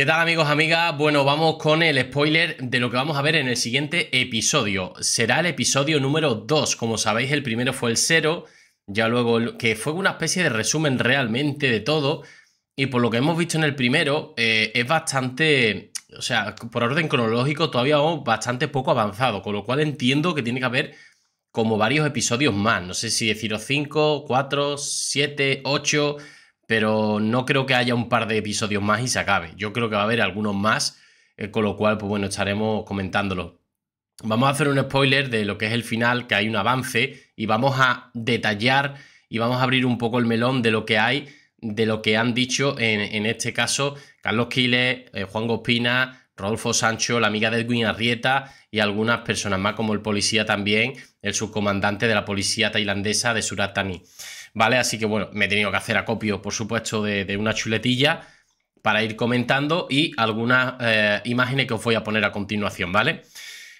¿Qué tal amigos, amigas? Bueno, vamos con el spoiler de lo que vamos a ver en el siguiente episodio. Será el episodio número 2. Como sabéis, el primero fue el 0, ya luego que fue una especie de resumen realmente de todo. Y por lo que hemos visto en el primero, eh, es bastante, o sea, por orden cronológico todavía vamos bastante poco avanzado, con lo cual entiendo que tiene que haber como varios episodios más. No sé si deciros 5, 4, 7, 8 pero no creo que haya un par de episodios más y se acabe. Yo creo que va a haber algunos más, eh, con lo cual, pues bueno, estaremos comentándolo. Vamos a hacer un spoiler de lo que es el final, que hay un avance, y vamos a detallar y vamos a abrir un poco el melón de lo que hay, de lo que han dicho en, este caso Carlos Quiles, eh, Juan Gospina, Rodolfo Sancho, la amiga de Edwin Arrieta y algunas personas más, como el policía también, el subcomandante de la policía tailandesa de Surat Thani. ¿vale? Así que bueno, me he tenido que hacer acopio, por supuesto, de, una chuletilla para ir comentando y algunas eh, imágenes que os voy a poner a continuación, ¿vale?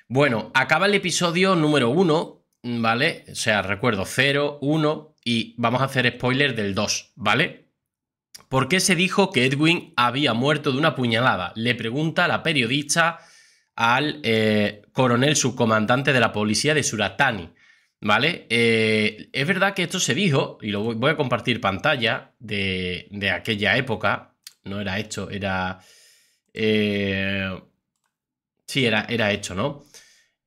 Bueno, acaba el episodio número 1, ¿vale? O sea, recuerdo 0, 1 y vamos a hacer spoiler del 2, ¿vale? ¿Por qué se dijo que Edwin había muerto de una puñalada? Le pregunta la periodista al eh, coronel subcomandante de la policía de Suratani. ¿Vale? Eh, es verdad que esto se dijo, y lo voy, a compartir pantalla de, aquella época. No era hecho, era. Eh, sí, era, era hecho, ¿no?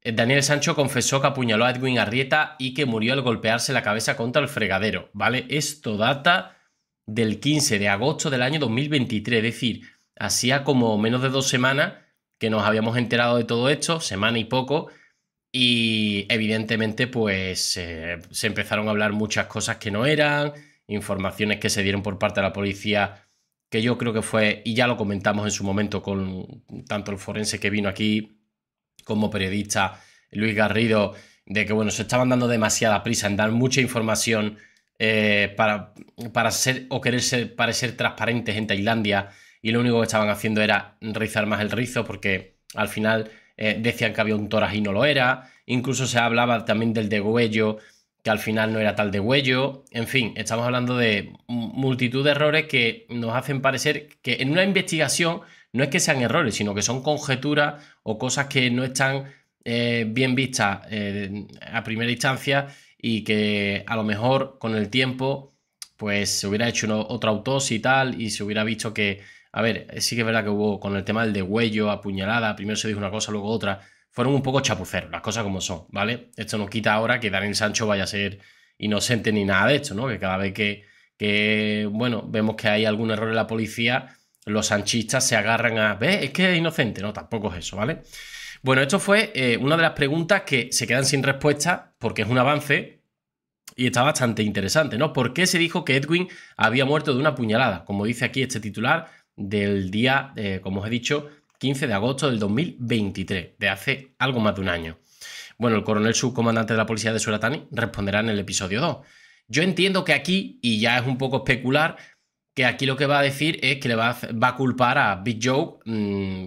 Eh, Daniel Sancho confesó que apuñaló a Edwin Arrieta y que murió al golpearse la cabeza contra el fregadero, ¿vale? Esto data del 15 de agosto del año 2023, es decir, hacía como menos de dos semanas que nos habíamos enterado de todo esto, semana y poco, y evidentemente, pues eh, se empezaron a hablar muchas cosas que no eran, informaciones que se dieron por parte de la policía, que yo creo que fue, y ya lo comentamos en su momento con tanto el forense que vino aquí como periodista Luis Garrido, de que bueno, se estaban dando demasiada prisa en dar mucha información eh, para, para ser o querer ser, parecer transparentes en Tailandia y lo único que estaban haciendo era rizar más el rizo porque al final eh, decían que había un toras y no lo era, incluso se hablaba también del degüello, que al final no era tal degüello, en fin, estamos hablando de multitud de errores que nos hacen parecer que en una investigación no es que sean errores, sino que son conjeturas o cosas que no están eh, bien vistas eh, a primera instancia y que a lo mejor con el tiempo pues se hubiera hecho otro otra autopsia y tal y se hubiera visto que a ver, eh, sí que es verdad que hubo con el tema del huello, apuñalada, primero se dijo una cosa, luego otra. Fueron un poco chapuceros, las cosas como son, ¿vale? Esto no quita ahora que Darín Sancho vaya a ser inocente ni nada de esto, ¿no? Que cada vez que, que bueno, vemos que hay algún error en la policía, los sanchistas se agarran a, ¿ves? Es que es inocente. No, tampoco es eso, ¿vale? Bueno, esto fue eh, una de las preguntas que se quedan sin respuesta porque es un avance y está bastante interesante, ¿no? ¿Por qué se dijo que Edwin había muerto de una puñalada? Como dice aquí este titular, del día, eh, como os he dicho, 15 de agosto del 2023, de hace algo más de un año. Bueno, el coronel subcomandante de la policía de Suratani responderá en el episodio 2. Yo entiendo que aquí, y ya es un poco especular, que aquí lo que va a decir es que le va a, culpar a Big Joe, mm,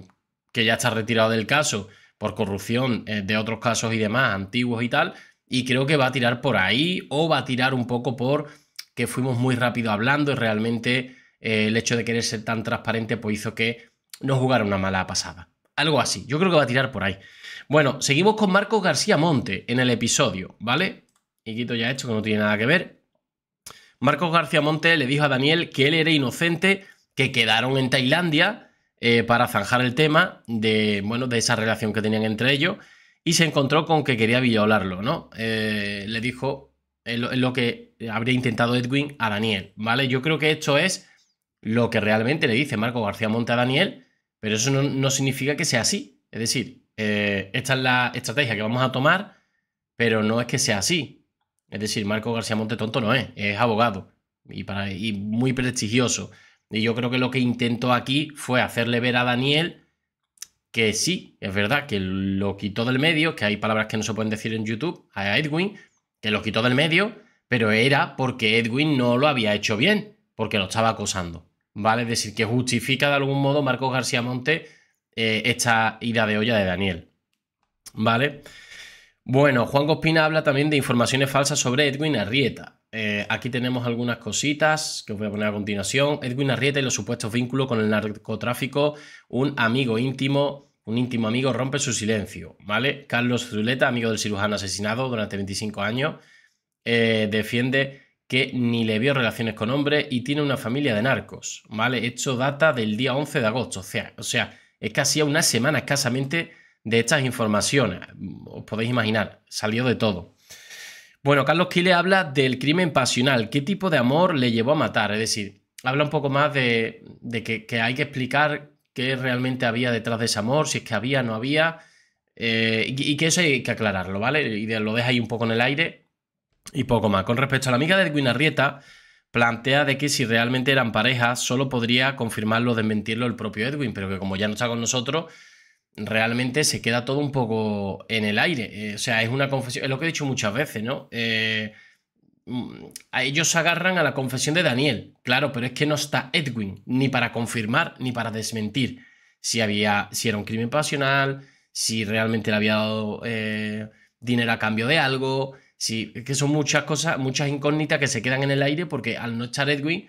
que ya está retirado del caso por corrupción eh, de otros casos y demás, antiguos y tal, y creo que va a tirar por ahí o va a tirar un poco por que fuimos muy rápido hablando y realmente eh, el hecho de querer ser tan transparente pues hizo que no jugara una mala pasada. Algo así, yo creo que va a tirar por ahí. Bueno, seguimos con Marcos García Monte en el episodio, ¿vale? Y quito ya esto que no tiene nada que ver. Marcos García Monte le dijo a Daniel que él era inocente, que quedaron en Tailandia eh, para zanjar el tema de, bueno, de esa relación que tenían entre ellos y se encontró con que quería violarlo, ¿no? Eh, le dijo lo, que habría intentado Edwin a Daniel, ¿vale? Yo creo que esto es lo que realmente le dice Marco García Monte a Daniel, pero eso no, significa que sea así. Es decir, eh, esta es la estrategia que vamos a tomar, pero no es que sea así. Es decir, Marco García Monte tonto no es, es abogado y, para, y muy prestigioso. Y yo creo que lo que intentó aquí fue hacerle ver a Daniel que sí, es verdad, que lo quitó del medio, que hay palabras que no se pueden decir en YouTube, a Edwin, que lo quitó del medio, pero era porque Edwin no lo había hecho bien porque lo estaba acosando. ¿Vale? Es decir, que justifica de algún modo Marcos García Monte eh, esta ida de olla de Daniel. ¿Vale? Bueno, Juan Gospina habla también de informaciones falsas sobre Edwin Arrieta. Eh, aquí tenemos algunas cositas que os voy a poner a continuación. Edwin Arrieta y los supuestos vínculos con el narcotráfico. Un amigo íntimo, un íntimo amigo rompe su silencio, ¿vale? Carlos Zuleta, amigo del cirujano asesinado durante 25 años, eh, defiende que ni le vio relaciones con hombres y tiene una familia de narcos, ¿vale? Esto data del día 11 de agosto, o sea, o sea es casi una semana escasamente de estas informaciones, os podéis imaginar, salió de todo. Bueno, Carlos Kile habla del crimen pasional, qué tipo de amor le llevó a matar, es decir, habla un poco más de, que, hay que explicar qué realmente había detrás de ese amor, si es que había, no había, eh, y, que eso hay que aclararlo, ¿vale? Y lo deja ahí un poco en el aire, y poco más. Con respecto a la amiga de Edwin Arrieta, plantea de que si realmente eran parejas, solo podría confirmarlo o desmentirlo el propio Edwin, pero que como ya no está con nosotros, realmente se queda todo un poco en el aire. Eh, o sea, es una confesión, es lo que he dicho muchas veces, ¿no? Eh, mm, a ellos se agarran a la confesión de Daniel, claro, pero es que no está Edwin ni para confirmar ni para desmentir si había, si era un crimen pasional, si realmente le había dado eh, dinero a cambio de algo, Sí, es que son muchas cosas, muchas incógnitas que se quedan en el aire porque al no estar Edwin,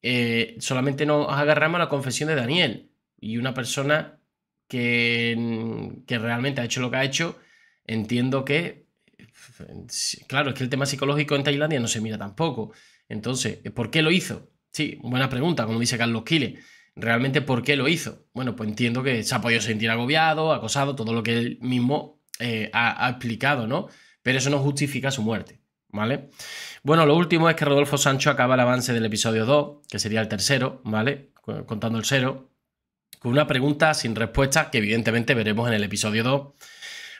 eh, solamente nos agarramos a la confesión de Daniel y una persona que, mm, realmente ha hecho lo que ha hecho, entiendo que, claro, es que el tema psicológico en Tailandia no se mira tampoco. Entonces, ¿por qué lo hizo? Sí, buena pregunta, como dice Carlos Quiles. ¿Realmente por qué lo hizo? Bueno, pues entiendo que se ha podido sentir agobiado, acosado, todo lo que él mismo eh, ha, ha explicado, ¿no? pero eso no justifica su muerte. ¿Vale? Bueno, lo último es que Rodolfo Sancho acaba el avance del episodio 2, que sería el tercero, ¿vale? Contando el cero, con una pregunta sin respuesta que evidentemente veremos en el episodio 2.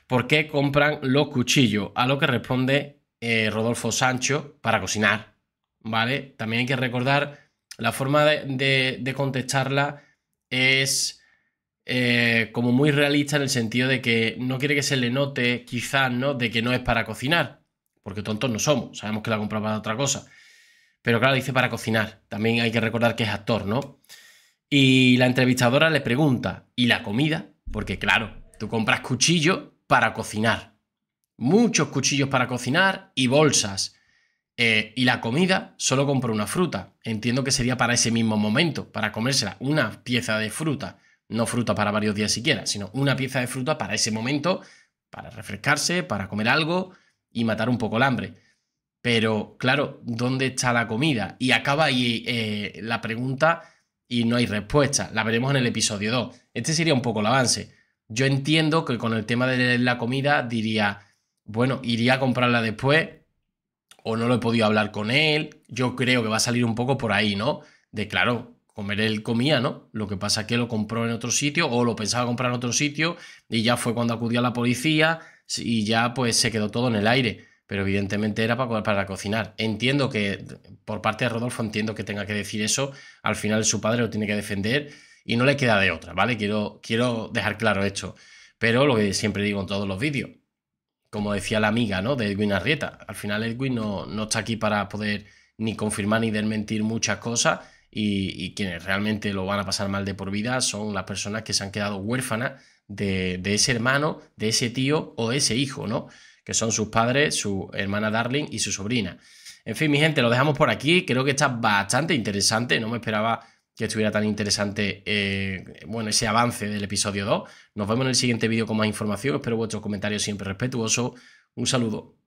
¿Por qué compran los cuchillos? A lo que responde eh, Rodolfo Sancho para cocinar, ¿vale? También hay que recordar, la forma de contestarla es eh, como muy realista en el sentido de que no quiere que se le note, quizás, ¿no? De que no es para cocinar, porque tontos no somos, sabemos que la compra para otra cosa. Pero claro, dice para cocinar. También hay que recordar que es actor, ¿no? Y la entrevistadora le pregunta, ¿y la comida? Porque claro, tú compras cuchillo para cocinar. Muchos cuchillos para cocinar y bolsas. Eh, y la comida, solo compro una fruta. Entiendo que sería para ese mismo momento, para comérsela, una pieza de fruta. No fruta para varios días siquiera, sino una pieza de fruta para ese momento, para refrescarse, para comer algo y matar un poco el hambre. Pero claro, ¿dónde está la comida? Y acaba ahí eh, la pregunta y no hay respuesta. La veremos en el episodio 2. Este sería un poco el avance. Yo entiendo que con el tema de la comida diría, bueno, iría a comprarla después o no lo he podido hablar con él. Yo creo que va a salir un poco por ahí, ¿no? De claro, comer él comía, ¿no? Lo que pasa es que lo compró en otro sitio o lo pensaba comprar en otro sitio y ya fue cuando acudió a la policía y ya pues se quedó todo en el aire. Pero evidentemente era para, para cocinar. Entiendo que, por parte de Rodolfo, entiendo que tenga que decir eso. Al final su padre lo tiene que defender y no le queda de otra, ¿vale? Quiero, quiero dejar claro esto. Pero lo que siempre digo en todos los vídeos, como decía la amiga, ¿no? De Edwin Arrieta. Al final Edwin no, no está aquí para poder ni confirmar ni desmentir muchas cosas y, quienes realmente lo van a pasar mal de por vida son las personas que se han quedado huérfanas de, ese hermano, de ese tío o de ese hijo, ¿no? Que son sus padres, su hermana Darling y su sobrina. En fin, mi gente, lo dejamos por aquí. Creo que está bastante interesante. No me esperaba que estuviera tan interesante eh, bueno, ese avance del episodio 2. Nos vemos en el siguiente vídeo con más información. Espero vuestros comentarios siempre respetuosos. Un saludo.